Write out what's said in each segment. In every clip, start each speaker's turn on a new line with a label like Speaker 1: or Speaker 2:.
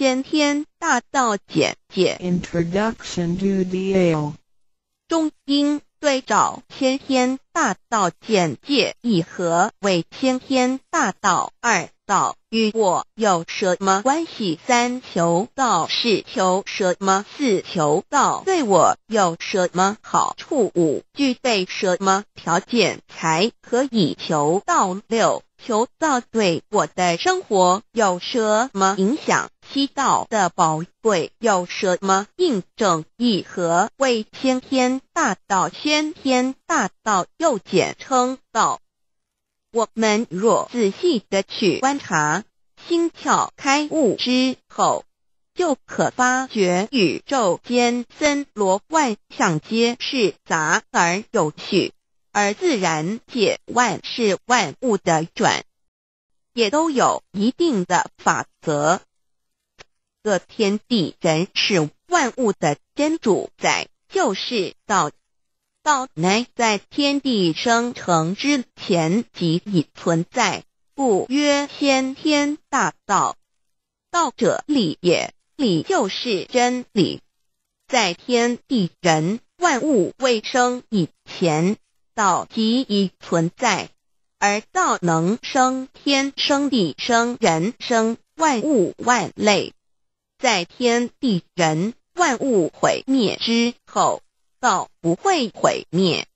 Speaker 1: 先天大道简介。Introduction to the Dao。中英对照。先天大道简介：一和为先天大道？二道与我有什么关系？三求道是求什么？四求道对我有什么好处？五具备什么条件才可以求道？六。求道对我的生活有什么影响？七道的宝贵有什么印证？义和为先天大道，先天大道又简称道。我们若仔细的去观察，心窍开悟之后，就可发觉宇宙间森罗万象皆是杂而有序。而自然界万事万物的转，也都有一定的法则。这天地人是万物的真主宰，就是道。道乃在天地生成之前即已存在，故曰先天大道。道者理也，理就是真理。在天地人万物未生以前。道即已存在，而道能生天、生地、生人、生万物万类。在天地人万物毁灭之后，道不会毁灭。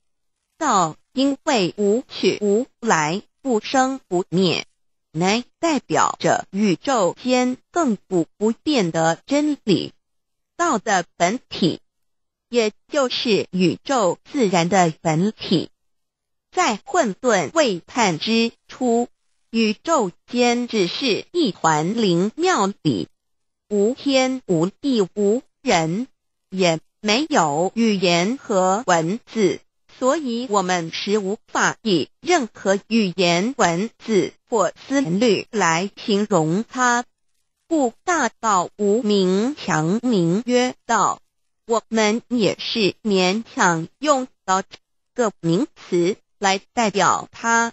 Speaker 1: 道因为无去无来，不生不灭，乃代表着宇宙间亘古不变的真理。道的本体，也就是宇宙自然的本体。在混沌未判之初，宇宙间只是一团灵妙里，无天无地无人，也没有语言和文字，所以我们时无法以任何语言文字或词律来形容它。故大道无名，强名曰道。我们也是勉强用到这个名词。来代表它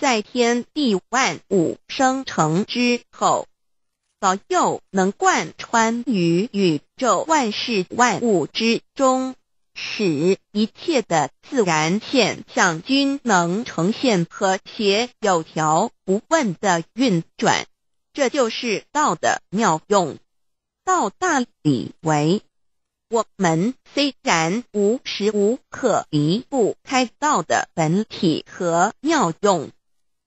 Speaker 1: 在天地万物生成之后，保佑能贯穿于宇宙万事万物之中，使一切的自然现象均能呈现和谐有条不紊的运转，这就是道的妙用。道大，以为。我们虽然无时无刻离不开道的本体和妙用，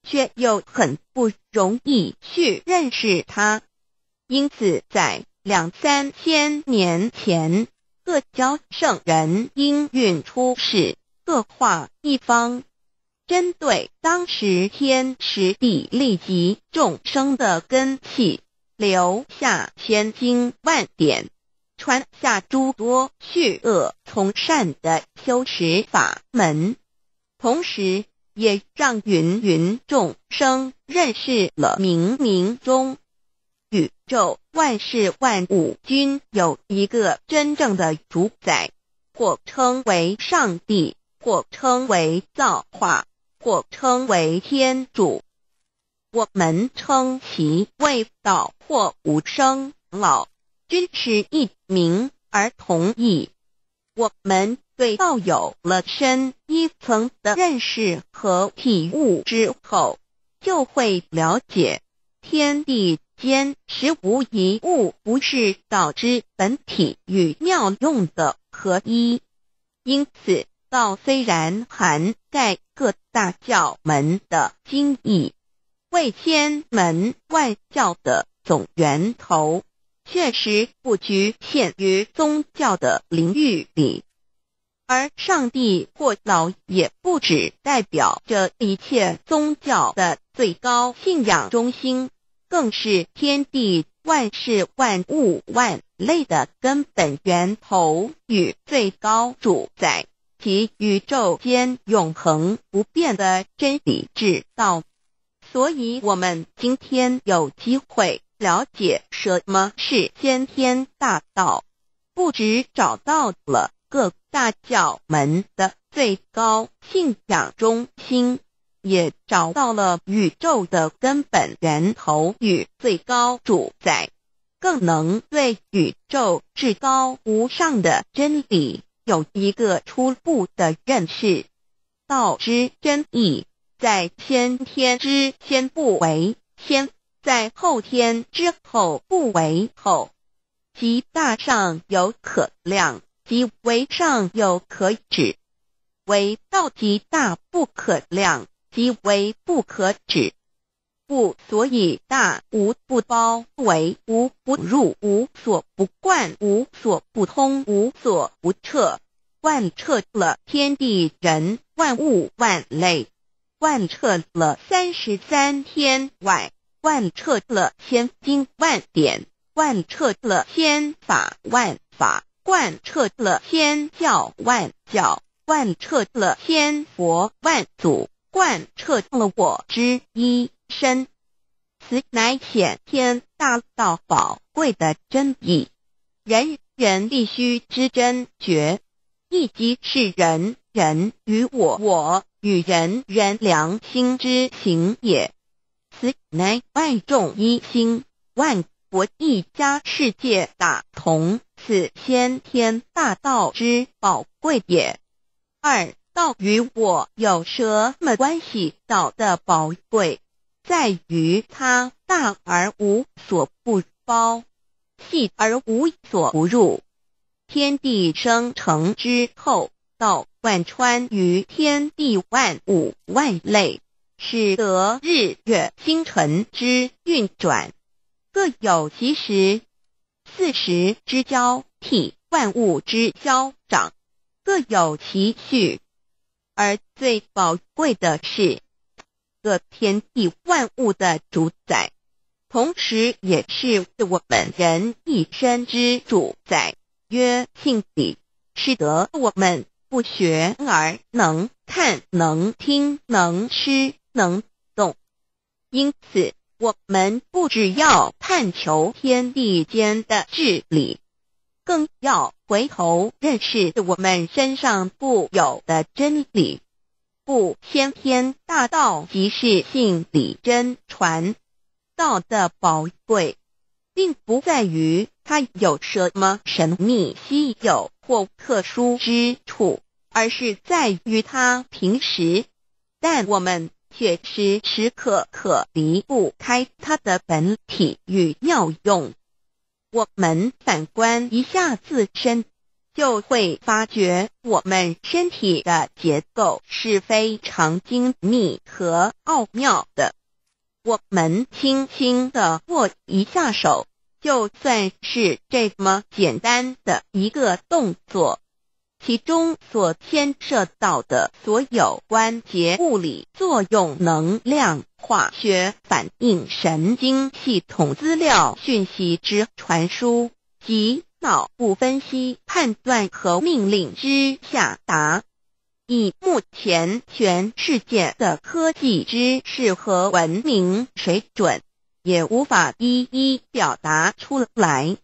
Speaker 1: 却又很不容易去认识它。因此，在两三千年前，各教圣人应运出世，各化一方，针对当时天时地利及众生的根气，留下千经万典。穿下诸多去恶从善的修持法门，同时也让芸芸众生认识了冥冥中宇宙万事万物均有一个真正的主宰，或称为上帝，或称为造化，或称为天主。我们称其为道，或无生老。均是一名而同意。我们对道有了深一层的认识和体悟之后，就会了解天地间实无一物不是道之本体与妙用的合一。因此，道虽然涵盖各大教门的经义，为天门万教的总源头。确实不局限于宗教的领域里，而上帝或老也不只代表着一切宗教的最高信仰中心，更是天地万事万物万类的根本源头与最高主宰及宇宙间永恒不变的真理之道。所以，我们今天有机会。了解什么是先天大道，不止找到了各大教门的最高信仰中心，也找到了宇宙的根本源头与最高主宰，更能对宇宙至高无上的真理有一个初步的认识。道之真意，在先天之先不为先。在后天之后不为后，即大上有可量，即为上有可止。为道即大不可量，即为不可止。故所以大无不包，为无不入，无所不贯，无所不通，无所不彻。万彻了天地人万物万类，万彻了三十三天外。万彻了千经万典，万彻了千法万法，万彻了千教万教，万彻了千佛万祖，贯彻了我之一身。此乃显天大道宝贵的真意，人人必须知真觉。一即是人人与我我与人人良心之行也。此乃万众一心、万国一家、世界大同，此先天大道之宝贵也。二道与我有什么关系？道的宝贵，在于它大而无所不包，细而无所不入。天地生成之后，道贯穿于天地万物万类。使得日月星辰之运转各有其时，四时之交替，万物之消长各有其序。而最宝贵的是，各天地万物的主宰，同时也是我们人一生之主宰。曰性理，使得我们不学而能看，能听，能吃。能动，因此我们不只要探求天地间的治理，更要回头认识我们身上固有的真理。不，先天大道即是性理真传，道的宝贵，并不在于它有什么神秘、稀有或特殊之处，而是在于它平时，但我们。血时时刻刻离不开它的本体与妙用。我们反观一下自身，就会发觉我们身体的结构是非常精密和奥妙的。我们轻轻的握一下手，就算是这么简单的一个动作。其中所牵涉到的所有关节、物理作用、能量、化学反应、神经系统、资料讯息之传输及脑部分析、判断和命令之下达，以目前全世界的科技之适合文明水准，也无法一一表达出来。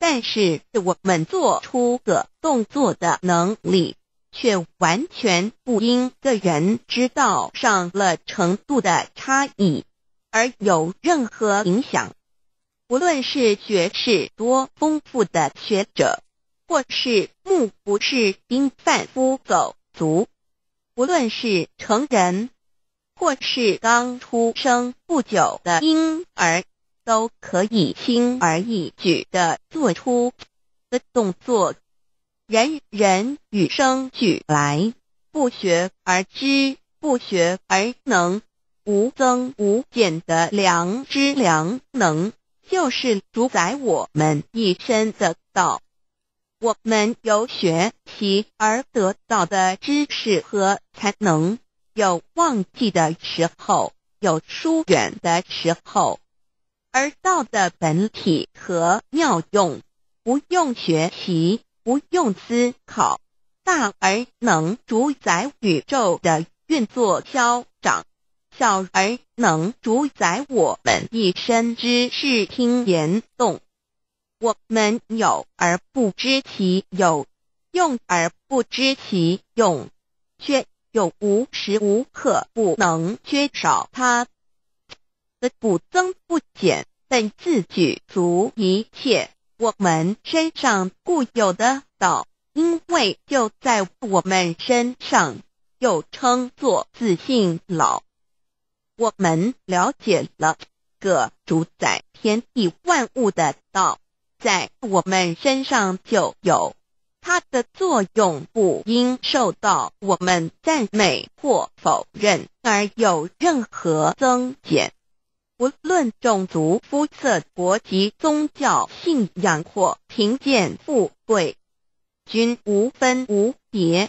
Speaker 1: 但是我们做出的动作的能力，却完全不因个人知道上了程度的差异而有任何影响。不论是学识多丰富的学者，或是目不识丁贩夫走卒，不论是成人，或是刚出生不久的婴儿。都可以轻而易举地做出的动作，人人与生俱来，不学而知，不学而能，无增无减的良知良能，就是主宰我们一身的道。我们由学习而得到的知识和才能，有忘记的时候，有疏远的时候。而道的本体和妙用，不用学习，不用思考，大而能主宰宇宙的运作消长，小而能主宰我们一身之视听言动。我们有而不知其有，用而不知其用，却又无时无刻不能缺少它。的不增不减，本自具足一切我们身上固有的道，因为就在我们身上，又称作自信老。我们了解了个主宰天地万物的道，在我们身上就有它的作用，不应受到我们赞美或否认，而有任何增减。无论种族、肤色、国籍、宗教、信仰或贫贱富贵，均无分无别。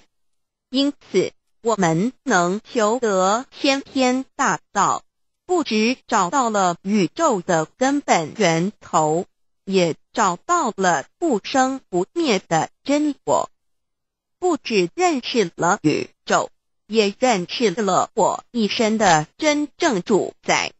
Speaker 1: 因此，我们能求得先天大道，不只找到了宇宙的根本源头，也找到了不生不灭的真我；不只认识了宇宙，也认识了我一生的真正主宰。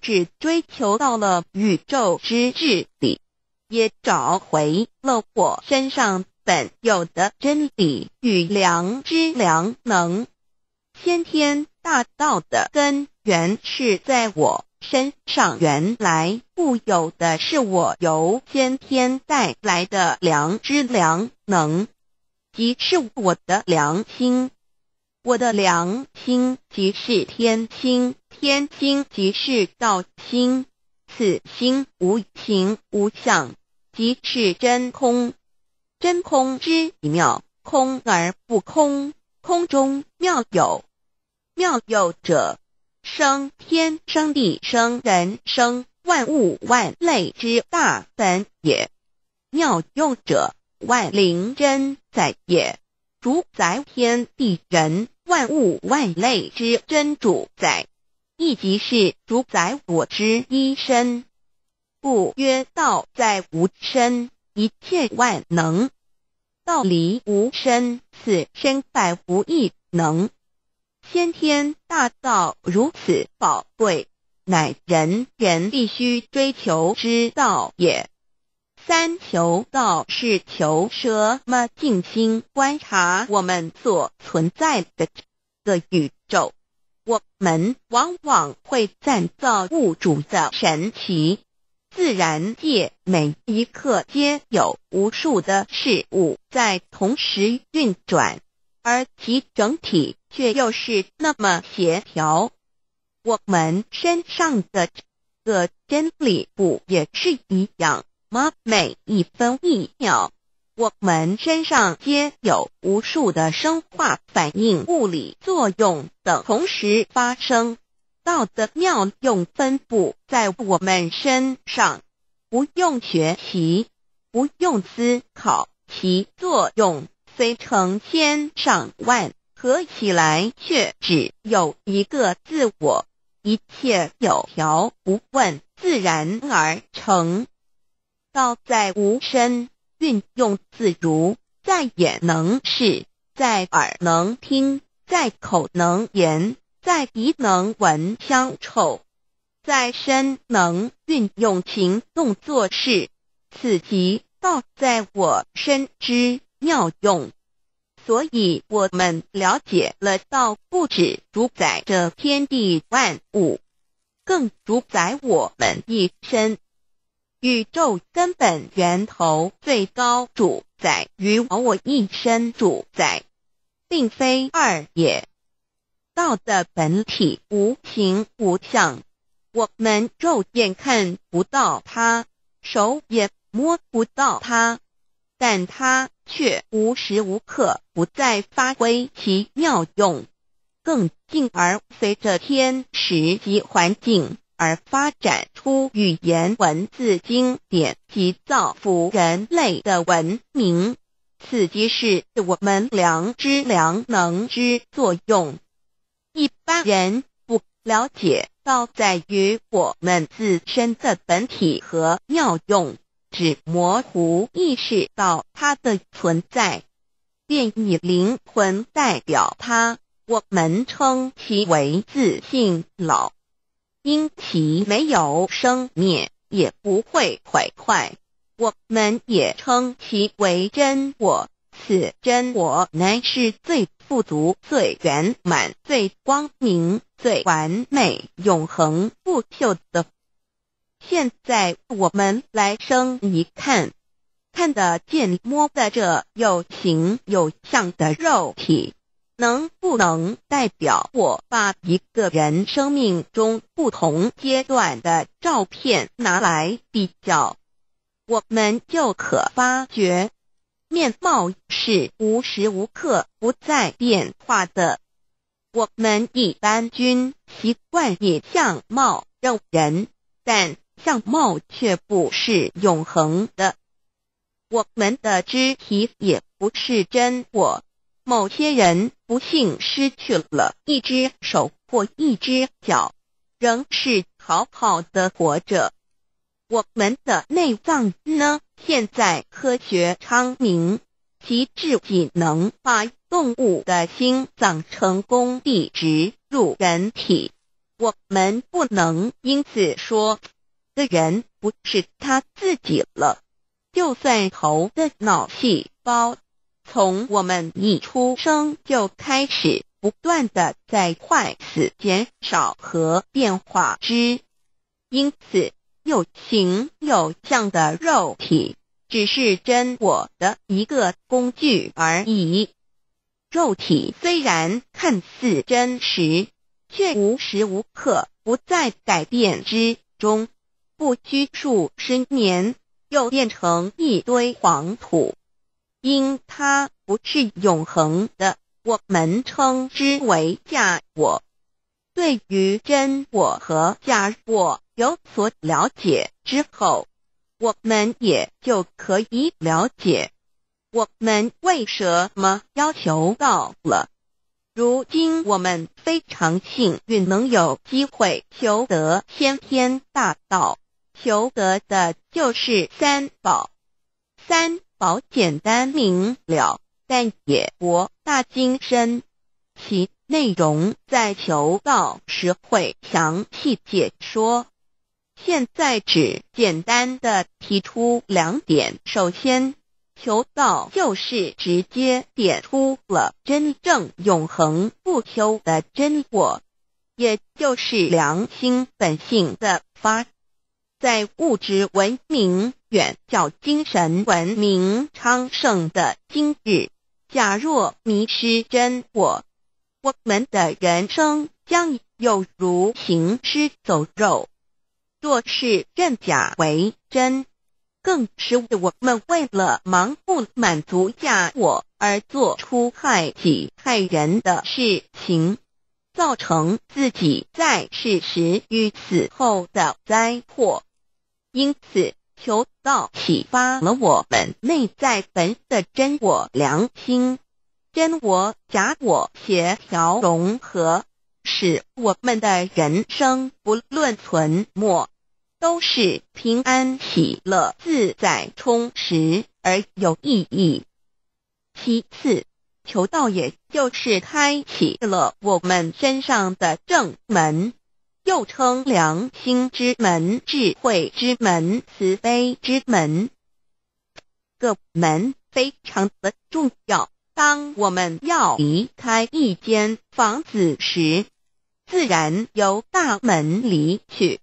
Speaker 1: 只追求到了宇宙之至理，也找回了我身上本有的真理与良知良能。先天大道的根源是在我身上，原来固有的是我由先天带来的良知良能，即是我的良心。我的良心即是天心。天心即是道心，此心无形无相，即是真空。真空之妙，空而不空，空中妙有。妙有者，生天生地生人生万物万类之大本也。妙用者，万灵真在也，主宰天地人万物万类之真主宰。亦即是主宰我之一身，故曰道在无身，一切万能。道离无身，此身百无一能。先天大道如此宝贵，乃人人必须追求之道也。三求道是求什么？静心观察我们所存在的的宇宙。我们往往会赞造物主的神奇，自然界每一刻皆有无数的事物在同时运转，而其整体却又是那么协调。我们身上的这个真理不也是一样吗？每一分一秒。我们身上皆有无数的生化反应、物理作用等同时发生，道的妙用分布在我们身上，不用学习，不用思考，其作用虽成千上万，合起来却只有一个自我，一切有条不紊，自然而成道在无身。运用自如，在眼能视，在耳能听，在口能言，在鼻能闻香臭，在身能运用情动作事。此即道在我身之妙用。所以，我们了解了道，不止主宰着天地万物，更主宰我们一身。宇宙根本源头最高主宰于我一身主宰，并非二也。道的本体无形无相，我们肉眼看不到它，手也摸不到它，但它却无时无刻不在发挥其妙用，更进而随着天时及环境。而发展出语言、文字、经典及造福人类的文明，此即是我们良知良能之作用。一般人不了解，到在于我们自身的本体和妙用，只模糊意识到它的存在，便以灵魂代表它，我们称其为自信老。因其没有生灭，也不会毁坏，我们也称其为真我。此真我乃是最富足、最圆满、最光明、最完美、永恒不朽的。现在我们来生一看，看得见、摸得着有形有相的肉体。能不能代表我把一个人生命中不同阶段的照片拿来比较，我们就可发觉面貌是无时无刻不在变化的。我们一般均习惯以相貌认人，但相貌却不是永恒的。我们的肢体也不是真我，某些人。不幸失去了一只手或一只脚，仍是好好的活着。我们的内脏呢？现在科学昌明，极至仅能把动物的心脏成功地植入人体。我们不能因此说，的人不是他自己了。就算猴的脑细胞。从我们一出生就开始不断的在坏死、减少和变化之，因此有形有相的肉体只是真我的一个工具而已。肉体虽然看似真实，却无时无刻不在改变之中，不拘束十年，又变成一堆黄土。因它不是永恒的，我们称之为假我。对于真我和假我有所了解之后，我们也就可以了解我们为什么要求到了。如今我们非常幸运，能有机会求得先天大道，求得的就是三宝。三。宝简单明了，但也博大精深。其内容在求道时会详细解说。现在只简单的提出两点：首先，求道就是直接点出了真正永恒不朽的真我，也就是良心本性的发。在物质文明远较精神文明昌盛的今日，假若迷失真我，我们的人生将有如行尸走肉；若是认假为真，更是我们为了盲目满足假我而做出害己害人的事情，造成自己在世时与死后的灾祸。因此，求道启发了我们内在本的真我良心，真我假我协调融合，使我们的人生不论存没，都是平安喜乐、自在充实而有意义。其次，求道也就是开启了我们身上的正门。又称良心之门、智慧之门、慈悲之门，各门非常的重要。当我们要离开一间房子时，自然由大门离去。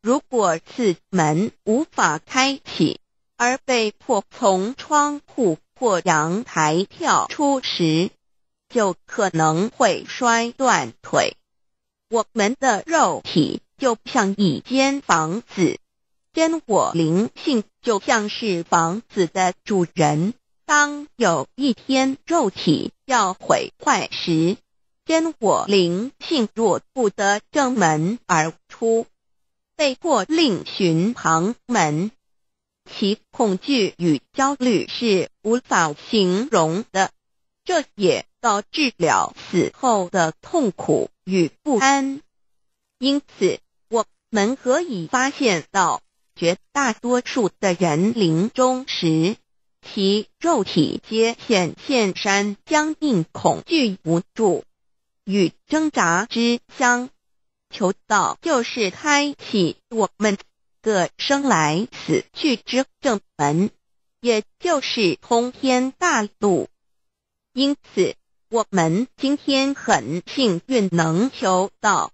Speaker 1: 如果此门无法开启，而被迫从窗户或阳台跳出时，就可能会摔断腿。我们的肉体就像一间房子，真我灵性就像是房子的主人。当有一天肉体要毁坏时，真我灵性若不得正门而出，被迫另寻旁门，其恐惧与焦虑是无法形容的。这也导致了死后的痛苦与不安，因此我们可以发现到，绝大多数的人临终时，其肉体皆显现山僵硬、恐惧、无助与挣扎之相。求道就是开启我们个生来死去之正门，也就是通天大路。因此，我们今天很幸运能求到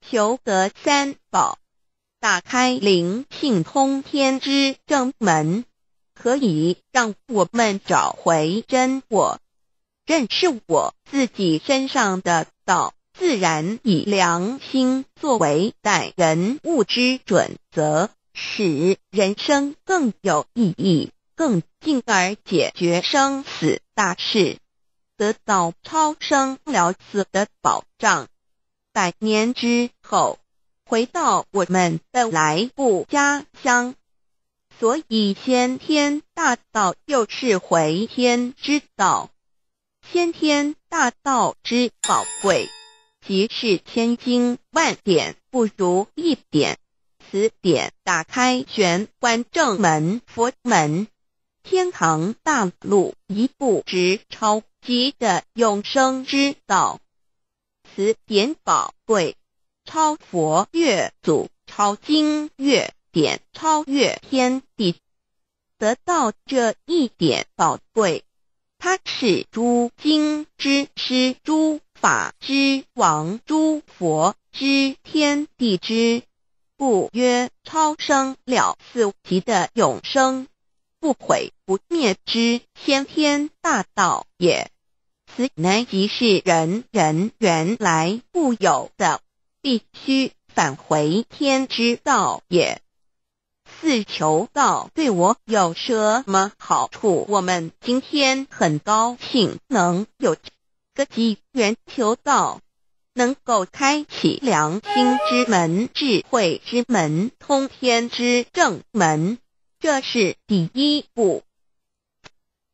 Speaker 1: 求得三宝，打开灵性通天之正门，可以让我们找回真我，认识我自己身上的道。自然以良心作为待人物之准则，使人生更有意义，更进而解决生死大事。得到超生了死的保障，百年之后回到我们的来故家乡，所以先天大道又是回天之道。先天大道之宝贵，即是千经万典不如一点，此点打开玄关正门、佛门、天堂大路一步直超。即的永生之道，此点宝贵，超佛越祖，超经越典，超越天地，得到这一点宝贵，他是诸经之师，诸法之王，诸佛之天地之，故曰超生了死，极的永生，不毁不灭之先天大道也。此乃即是人人原来固有的，必须返回天之道也。四求道对我有什么好处？我们今天很高兴能有个机缘求道，能够开启良心之门、智慧之门、通天之正门，这是第一步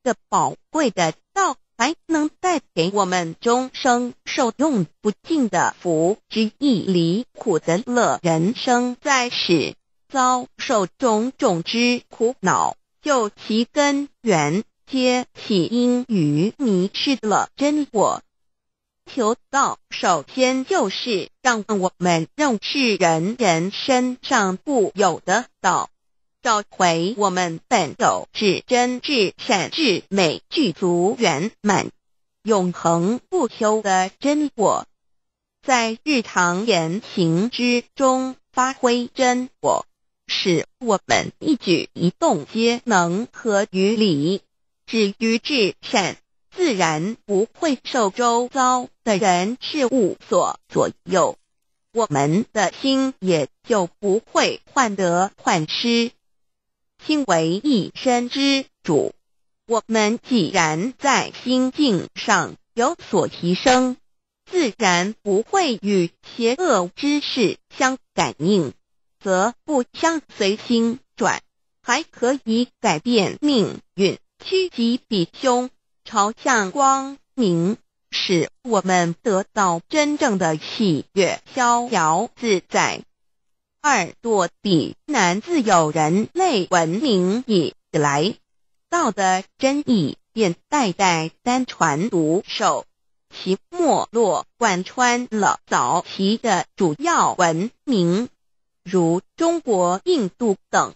Speaker 1: 的宝贵的道。还能带给我们终生受用不尽的福之意，离苦得乐，人生在世遭受种种之苦恼，就其根源，皆起因于迷失了真我。求道，首先就是让我们认识人人身上固有的道。找回我们本有至真、至善、至美、具足圆满、永恒不休的真我，在日常言行之中发挥真我，使我们一举一动皆能合于理、止于至善，自然不会受周遭的人事物所左右，我们的心也就不会患得患失。心为一身之主，我们既然在心境上有所提升，自然不会与邪恶之事相感应，则不相随心转，还可以改变命运，趋吉避凶，朝向光明，使我们得到真正的喜悦、逍遥自在。二堕地，南自有人类文明以来，道德真意便代代单传独守，其没落贯穿了早期的主要文明，如中国、印度等。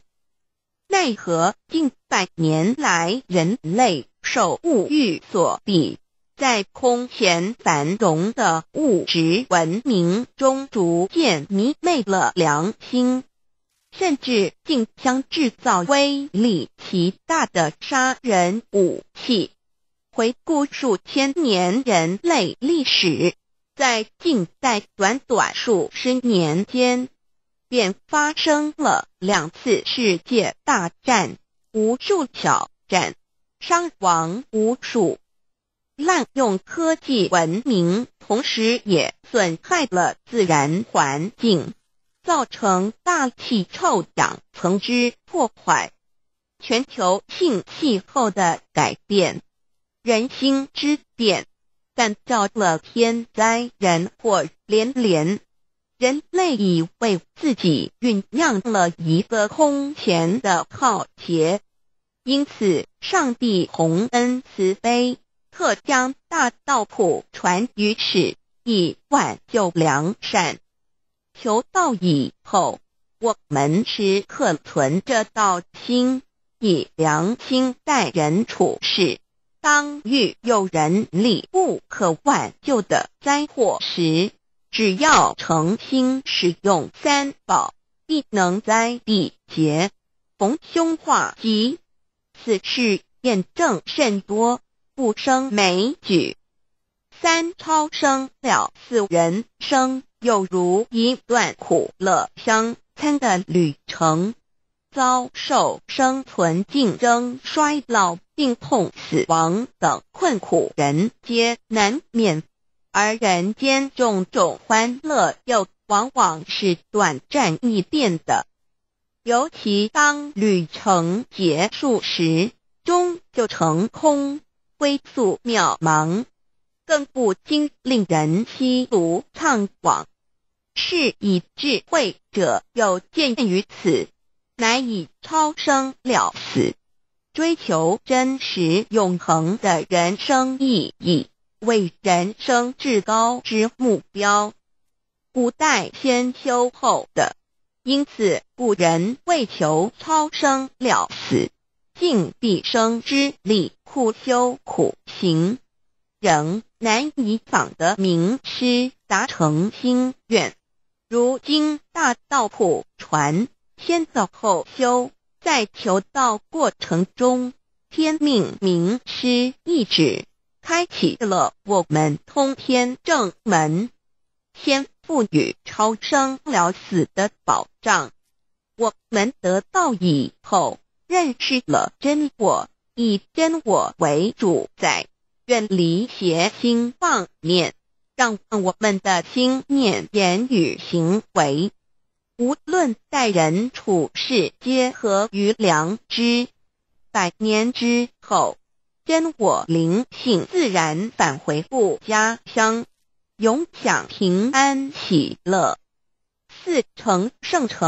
Speaker 1: 奈何近百年来，人类受物欲所比。在空前繁荣的物质文明中，逐渐迷昧了良心，甚至竞相制造威力极大的杀人武器。回顾数千年人类历史，在近代短短数十年间，便发生了两次世界大战，无数挑战，伤亡无数。滥用科技文明，同时也损害了自然环境，造成大气臭氧层之破坏，全球性气候的改变，人心之变，但造成了天灾人祸连连。人类已为自己酝酿了一个空前的浩劫，因此上帝洪恩慈悲。特将大道谱传于世，以挽救良善。求道以后，我们时刻存着道心，以良心待人处事。当遇有人力不可挽救的灾祸时，只要诚心使用三宝，必能灾必劫，逢凶化吉。此事验证甚多。不生美举，三超生了四人生，又如一段苦乐相参的旅程，遭受生存竞争、衰老、病痛、死亡等困苦，人皆难免；而人间种种欢乐，又往往是短暂易变的，尤其当旅程结束时，终就成空。归宿渺茫，更不禁令人凄苦怅惘。是以智慧者有见于此，乃以超生了死，追求真实永恒的人生意义为人生至高之目标。古代先修后的，因此古人为求超生了死。尽毕生之力苦修苦行，仍难以访得名师，达成心愿。如今大道普传，先走后修，在求道过程中，天命名师一指，开启了我们通天正门，先赋予超生了死的保障。我们得道以后。认识了真我，以真我为主宰，远离邪心妄念，让我们的心念、言语、行为，无论待人处事，皆合于良知。百年之后，真我灵性自然返回故家乡，永享平安喜乐。四成圣城。